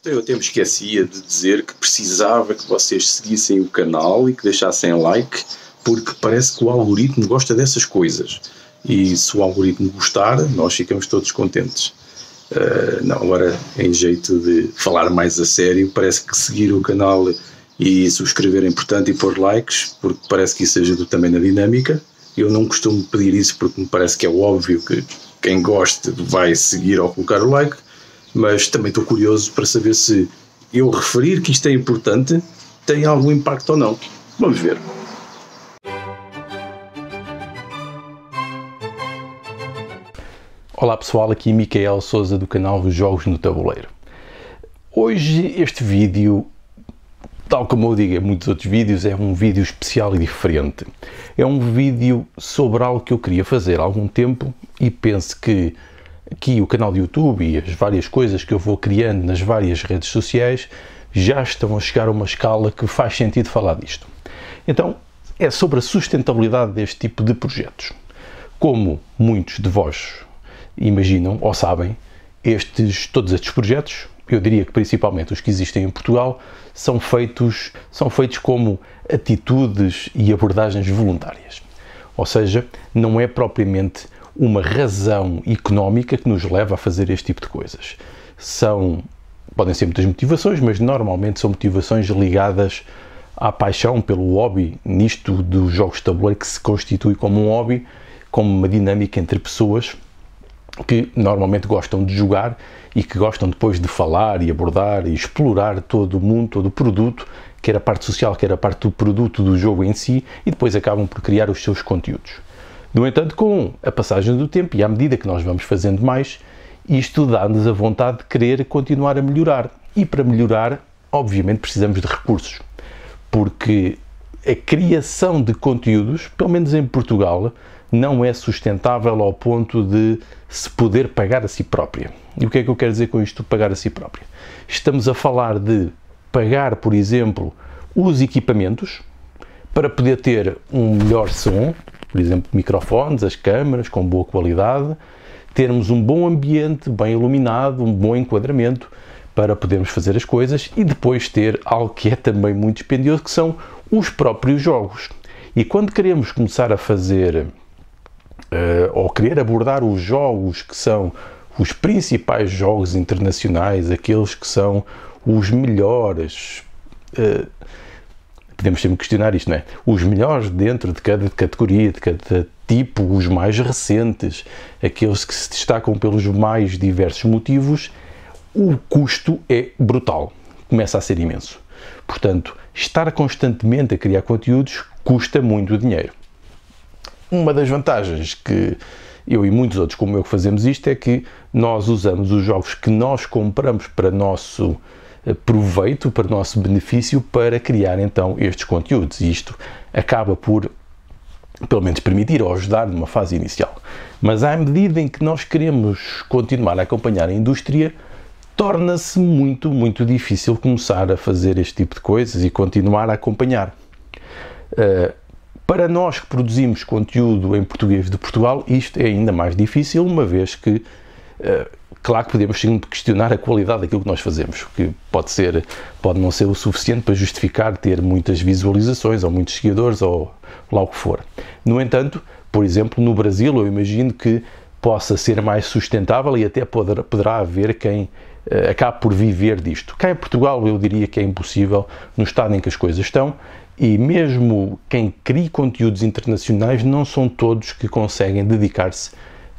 Então eu até me esquecia de dizer que precisava que vocês seguissem o canal e que deixassem like, porque parece que o algoritmo gosta dessas coisas. E se o algoritmo gostar, nós ficamos todos contentes. Uh, não, agora, em jeito de falar mais a sério, parece que seguir o canal e subscrever é importante e pôr likes, porque parece que isso ajuda também na dinâmica. Eu não costumo pedir isso porque me parece que é óbvio que quem gosta vai seguir ou colocar o like mas também estou curioso para saber se eu referir que isto é importante tem algum impacto ou não. Vamos ver. Olá pessoal, aqui Micael Souza do canal Jogos no Tabuleiro. Hoje este vídeo, tal como eu digo em muitos outros vídeos, é um vídeo especial e diferente. É um vídeo sobre algo que eu queria fazer há algum tempo e penso que aqui o canal de YouTube e as várias coisas que eu vou criando nas várias redes sociais já estão a chegar a uma escala que faz sentido falar disto. Então, é sobre a sustentabilidade deste tipo de projetos. Como muitos de vós imaginam ou sabem, estes, todos estes projetos, eu diria que principalmente os que existem em Portugal, são feitos, são feitos como atitudes e abordagens voluntárias. Ou seja, não é propriamente uma razão económica que nos leva a fazer este tipo de coisas. São, podem ser muitas motivações, mas normalmente são motivações ligadas à paixão pelo hobby, nisto dos jogos de tabuleiro que se constitui como um hobby, como uma dinâmica entre pessoas que normalmente gostam de jogar e que gostam depois de falar e abordar e explorar todo o mundo, todo o produto, quer a parte social, quer a parte do produto do jogo em si, e depois acabam por criar os seus conteúdos. No entanto, com a passagem do tempo e à medida que nós vamos fazendo mais, isto dá-nos a vontade de querer continuar a melhorar. E para melhorar, obviamente, precisamos de recursos, porque a criação de conteúdos, pelo menos em Portugal, não é sustentável ao ponto de se poder pagar a si própria. E o que é que eu quero dizer com isto, pagar a si própria? Estamos a falar de pagar, por exemplo, os equipamentos para poder ter um melhor som, por exemplo, microfones, as câmaras com boa qualidade, termos um bom ambiente bem iluminado, um bom enquadramento para podermos fazer as coisas e depois ter algo que é também muito dispendioso, que são os próprios jogos. E quando queremos começar a fazer uh, ou querer abordar os jogos que são os principais jogos internacionais, aqueles que são os melhores. Uh, podemos sempre questionar isto, não é? Os melhores dentro de cada categoria, de cada tipo, os mais recentes, aqueles que se destacam pelos mais diversos motivos, o custo é brutal, começa a ser imenso. Portanto, estar constantemente a criar conteúdos custa muito dinheiro. Uma das vantagens que eu e muitos outros como eu que fazemos isto é que nós usamos os jogos que nós compramos para nosso eh, proveito, para nosso benefício, para criar então estes conteúdos. E isto acaba por, pelo menos, permitir ou ajudar numa fase inicial. Mas à medida em que nós queremos continuar a acompanhar a indústria, torna-se muito, muito difícil começar a fazer este tipo de coisas e continuar a acompanhar. Uh, para nós que produzimos conteúdo em português de Portugal, isto é ainda mais difícil, uma vez que eh, Claro que podemos questionar a qualidade daquilo que nós fazemos, que pode ser, pode não ser o suficiente para justificar ter muitas visualizações ou muitos seguidores ou lá o que for. No entanto, por exemplo, no Brasil, eu imagino que possa ser mais sustentável e até poder, poderá haver quem uh, acabe por viver disto. Cá em Portugal, eu diria que é impossível, no estado em que as coisas estão, e mesmo quem cria conteúdos internacionais, não são todos que conseguem dedicar-se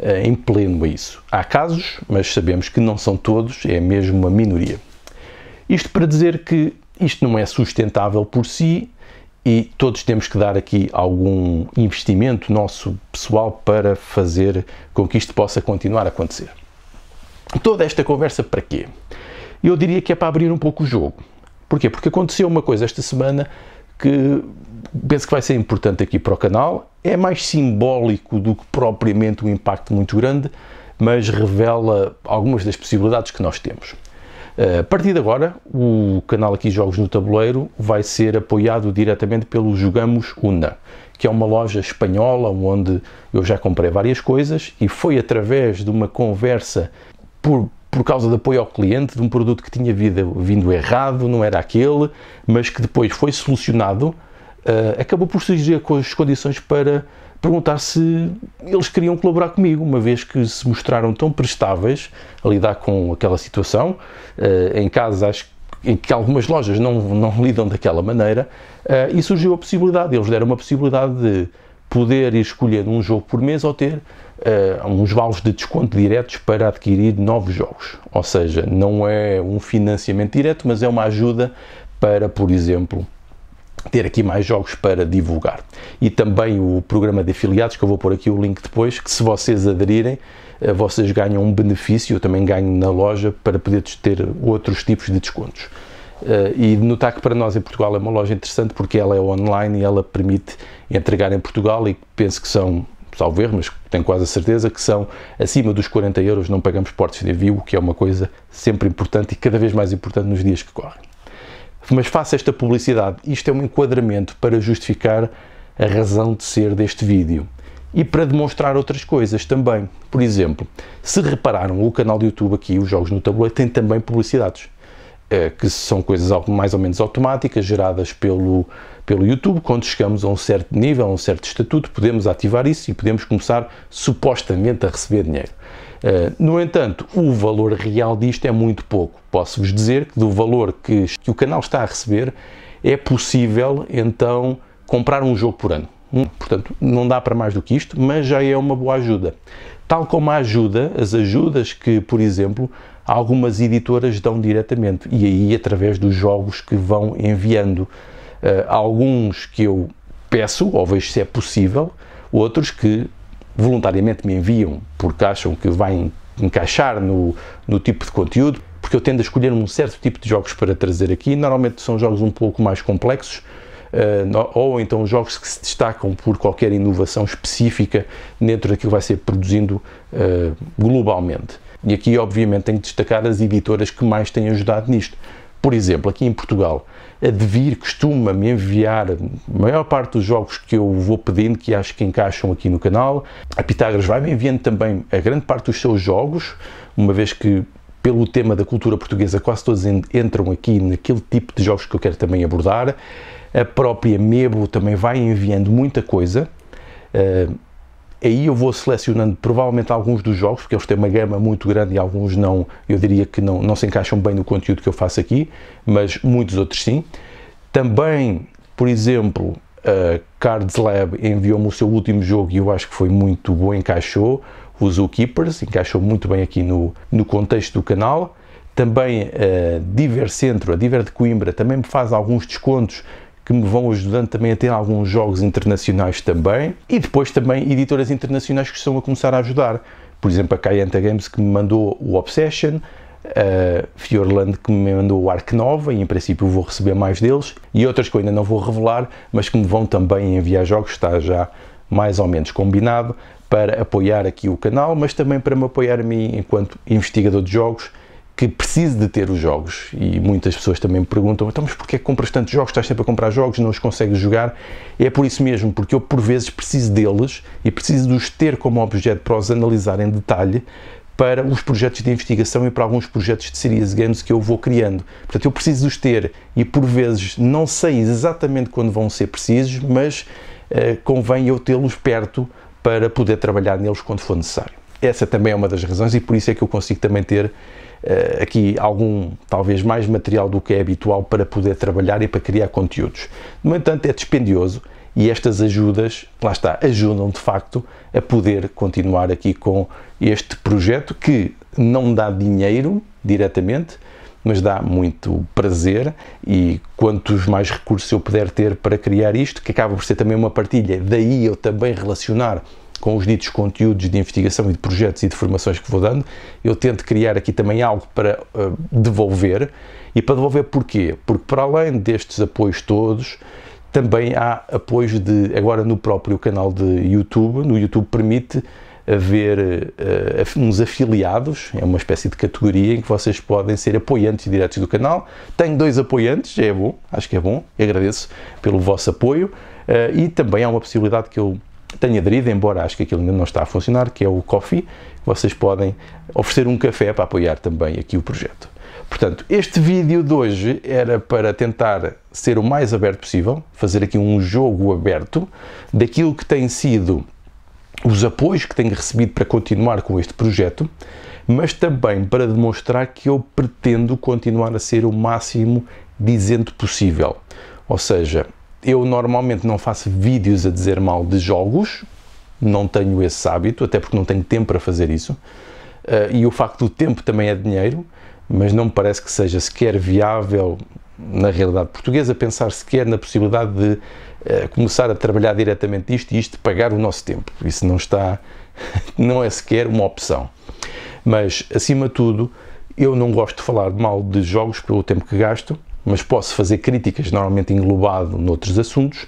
eh, em pleno a isso. Há casos, mas sabemos que não são todos, é mesmo uma minoria. Isto para dizer que isto não é sustentável por si e todos temos que dar aqui algum investimento nosso pessoal para fazer com que isto possa continuar a acontecer. Toda esta conversa para quê? Eu diria que é para abrir um pouco o jogo. Porquê? Porque aconteceu uma coisa esta semana que penso que vai ser importante aqui para o canal é mais simbólico do que propriamente um impacto muito grande, mas revela algumas das possibilidades que nós temos. Eh, a partir de agora, o canal aqui Jogos no Tabuleiro vai ser apoiado diretamente pelo Jogamos Una, que é uma loja espanhola onde eu já comprei várias coisas e foi através de uma conversa por, por causa de apoio ao cliente de um produto que tinha vindo, vindo errado, não era aquele, mas que depois foi solucionado uh, acabou por surgir com as condições para perguntar se eles queriam colaborar comigo, uma vez que se mostraram tão prestáveis a lidar com aquela situação. Uh, em casos acho, em que algumas lojas não, não lidam daquela maneira, uh, e surgiu a possibilidade, eles deram uma possibilidade de poder escolher um jogo por mês ou ter uh, uns vales de desconto diretos para adquirir novos jogos. Ou seja, não é um financiamento direto, mas é uma ajuda para, por exemplo, ter aqui mais jogos para divulgar. E também o programa de afiliados, que eu vou pôr aqui o link depois, que se vocês aderirem, eh, vocês ganham um benefício, eu também ganho na loja, para poder ter outros tipos de descontos. Eh, e notar que para nós em Portugal é uma loja interessante porque ela é online e ela permite entregar em Portugal e penso que são, salvo erro, mas tenho quase a certeza que são acima dos 40 euros, não pagamos portos de envio, o que é uma coisa sempre importante e cada vez mais importante nos dias que correm. Mas faça esta publicidade. Isto é um enquadramento para justificar a razão de ser deste vídeo e para demonstrar outras coisas também. Por exemplo, se repararam, o canal do YouTube aqui, os jogos no tabuleiro, tem também publicidades, eh, que são coisas mais ou menos automáticas, geradas pelo, pelo YouTube. Quando chegamos a um certo nível, a um certo estatuto, podemos ativar isso e podemos começar supostamente a receber dinheiro. Eh, no entanto, o valor real disto é muito pouco. Posso-vos dizer que do valor que, que, o canal está a receber, é possível então comprar um jogo por ano. Hum, portanto, não dá para mais do que isto, mas já é uma boa ajuda. Tal como a ajuda, as ajudas que, por exemplo, algumas editoras dão diretamente, e aí através dos jogos que vão enviando. Uh, alguns que eu peço ou vejo se é possível, outros que voluntariamente me enviam porque acham que vai encaixar no, no tipo de conteúdo, porque eu tendo a escolher um certo tipo de jogos para trazer aqui. Normalmente são jogos um pouco mais complexos, Uh, ou então jogos que se destacam por qualquer inovação específica dentro daquilo que vai ser produzindo uh, globalmente. E aqui, obviamente, tenho que destacar as editoras que mais têm ajudado nisto. Por exemplo, aqui em Portugal, a Devir costuma me enviar a maior parte dos jogos que eu vou pedindo, que acho que encaixam aqui no canal. A Pitágoras vai me enviando também a grande parte dos seus jogos, uma vez que pelo tema da cultura portuguesa quase todos entram aqui naquele tipo de jogos que eu quero também abordar. A própria Mebo também vai enviando muita coisa. Uh, aí eu vou selecionando provavelmente alguns dos jogos, porque eles têm uma gama muito grande e alguns não, eu diria que não, não se encaixam bem no conteúdo que eu faço aqui, mas muitos outros sim. Também, por exemplo, a Cards Lab enviou-me o seu último jogo e eu acho que foi muito bom, encaixou, o Zookeepers, encaixou muito bem aqui no, no contexto do canal. Também a eh, Diver Centro, a Diver de Coimbra, também me faz alguns descontos que me vão ajudando também a ter alguns jogos internacionais também e depois também editoras internacionais que estão a começar a ajudar. Por exemplo, a Kayanta Games que me mandou o Obsession, a Fiorland que me mandou o Arc Nova e em princípio vou receber mais deles e outras que eu ainda não vou revelar, mas que me vão também enviar jogos, está já mais ou menos combinado para apoiar aqui o canal, mas também para me apoiar a mim enquanto investigador de jogos que precise de ter os jogos. E muitas pessoas também me perguntam: então, mas porquê compras tantos jogos? Estás sempre a comprar jogos, não os consegues jogar? E é por isso mesmo, porque eu por vezes preciso deles e preciso de os ter como objeto para os analisar em detalhe para os projetos de investigação e para alguns projetos de series games que eu vou criando. Portanto, eu preciso de os ter e por vezes não sei exatamente quando vão ser precisos, mas eh, convém eu tê-los perto para poder trabalhar neles quando for necessário essa também é uma das razões e por isso é que eu consigo também ter uh, aqui algum, talvez mais material do que é habitual para poder trabalhar e para criar conteúdos. No entanto, é dispendioso e estas ajudas, lá está, ajudam de facto a poder continuar aqui com este projeto que não dá dinheiro diretamente, mas dá muito prazer e quantos mais recursos eu puder ter para criar isto, que acaba por ser também uma partilha, daí eu também relacionar com os ditos conteúdos de investigação e de projetos e de formações que vou dando, eu tento criar aqui também algo para uh, devolver. E para devolver porquê? Porque para além destes apoios todos, também há apoios de agora no próprio canal de YouTube. No YouTube permite haver uh, uns afiliados, é uma espécie de categoria em que vocês podem ser apoiantes diretos do canal. Tenho dois apoiantes, é bom, acho que é bom, agradeço pelo vosso apoio uh, e também há uma possibilidade que eu tenho aderido, embora acho que aquilo ainda não está a funcionar, que é o Coffee. Vocês podem oferecer um café para apoiar também aqui o projeto. Portanto, este vídeo de hoje era para tentar ser o mais aberto possível, fazer aqui um jogo aberto daquilo que tem sido os apoios que tenho recebido para continuar com este projeto, mas também para demonstrar que eu pretendo continuar a ser o máximo dizendo possível. Ou seja, eu normalmente não faço vídeos a dizer mal de jogos, não tenho esse hábito, até porque não tenho tempo para fazer isso. Uh, e o facto do tempo também é dinheiro, mas não me parece que seja sequer viável na realidade portuguesa pensar sequer na possibilidade de uh, começar a trabalhar diretamente isto e isto pagar o nosso tempo. Isso não está, não é sequer uma opção. Mas acima de tudo, eu não gosto de falar mal de jogos pelo tempo que gasto mas posso fazer críticas, normalmente englobado noutros assuntos,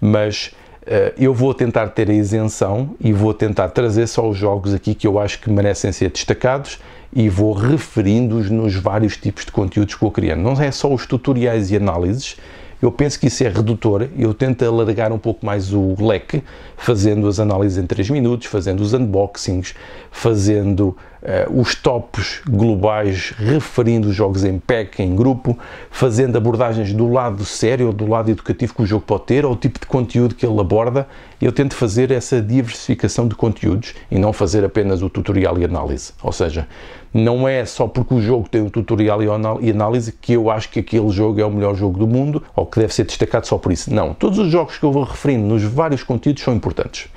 mas uh, eu vou tentar ter a isenção e vou tentar trazer só os jogos aqui que eu acho que merecem ser destacados e vou referindo-os nos vários tipos de conteúdos que vou criando. Não é só os tutoriais e análises, eu penso que isso é redutor, eu tento alargar um pouco mais o leque, fazendo as análises em 3 minutos, fazendo os unboxings, fazendo uh, os tops globais referindo os jogos em pack, em grupo, fazendo abordagens do lado sério ou do lado educativo que o jogo pode ter ou o tipo de conteúdo que ele aborda. Eu tento fazer essa diversificação de conteúdos e não fazer apenas o tutorial e análise. Ou seja, não é só porque o jogo tem um tutorial e análise que eu acho que aquele jogo é o melhor jogo do mundo ou que deve ser destacado só por isso. Não. Todos os jogos que eu vou referindo nos vários conteúdos são importantes.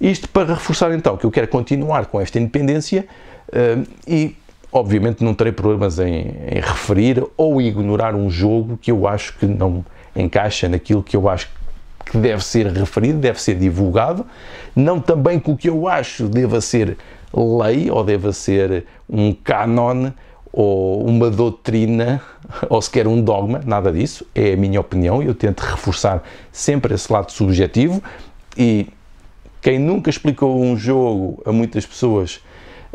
Isto para reforçar então que eu quero continuar com esta independência, e obviamente não terei problemas em, em, referir ou ignorar um jogo que eu acho que não encaixa naquilo que eu acho que deve ser referido, deve ser divulgado, não também com o que eu acho deva ser lei ou deva ser um canon ou uma doutrina ou sequer um dogma, nada disso, é a minha opinião e eu tento reforçar sempre esse lado subjetivo e quem nunca explicou um jogo a muitas pessoas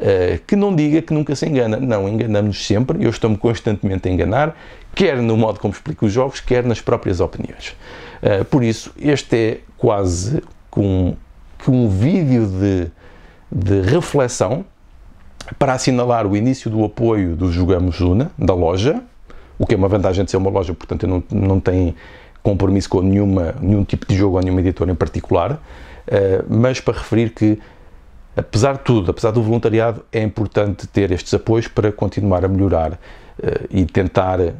eh, que não diga que nunca se engana. Não, enganamos-nos sempre, eu estou-me constantemente a enganar, quer no modo como explico os jogos, quer nas próprias opiniões. Eh, por isso, este é quase com, com um vídeo de, de reflexão para assinalar o início do apoio do Jogamos Juna, da loja, o que é uma vantagem de ser uma loja, portanto, não, não tem compromisso com nenhuma, nenhum tipo de jogo ou nenhuma editora em particular, eh, mas para referir que Apesar de tudo, apesar do voluntariado, é importante ter estes apoios para continuar a melhorar eh, e tentar, eh,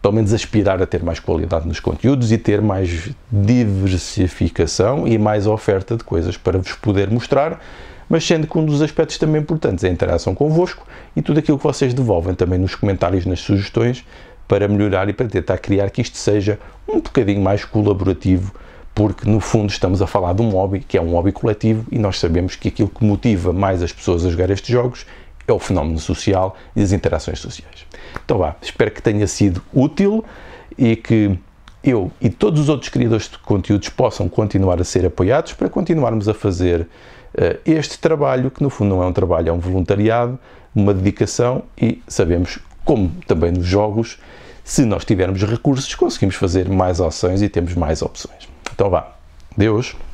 pelo menos, aspirar a ter mais qualidade nos conteúdos e ter mais diversificação e mais oferta de coisas para vos poder mostrar. Mas sendo que um dos aspectos também importantes é a interação convosco e tudo aquilo que vocês devolvem também nos comentários, nas sugestões, para melhorar e para tentar criar que isto seja um bocadinho mais colaborativo porque no fundo estamos a falar de um hobby que é um hobby coletivo e nós sabemos que aquilo que motiva mais as pessoas a jogar estes jogos é o fenómeno social e as interações sociais. Então vá, espero que tenha sido útil e que eu e todos os outros criadores de conteúdos possam continuar a ser apoiados para continuarmos a fazer uh, este trabalho, que no fundo não é um trabalho, é um voluntariado, uma dedicação e sabemos, como também nos jogos, se nós tivermos recursos, conseguimos fazer mais ações e temos mais opções. Então vá. Deus.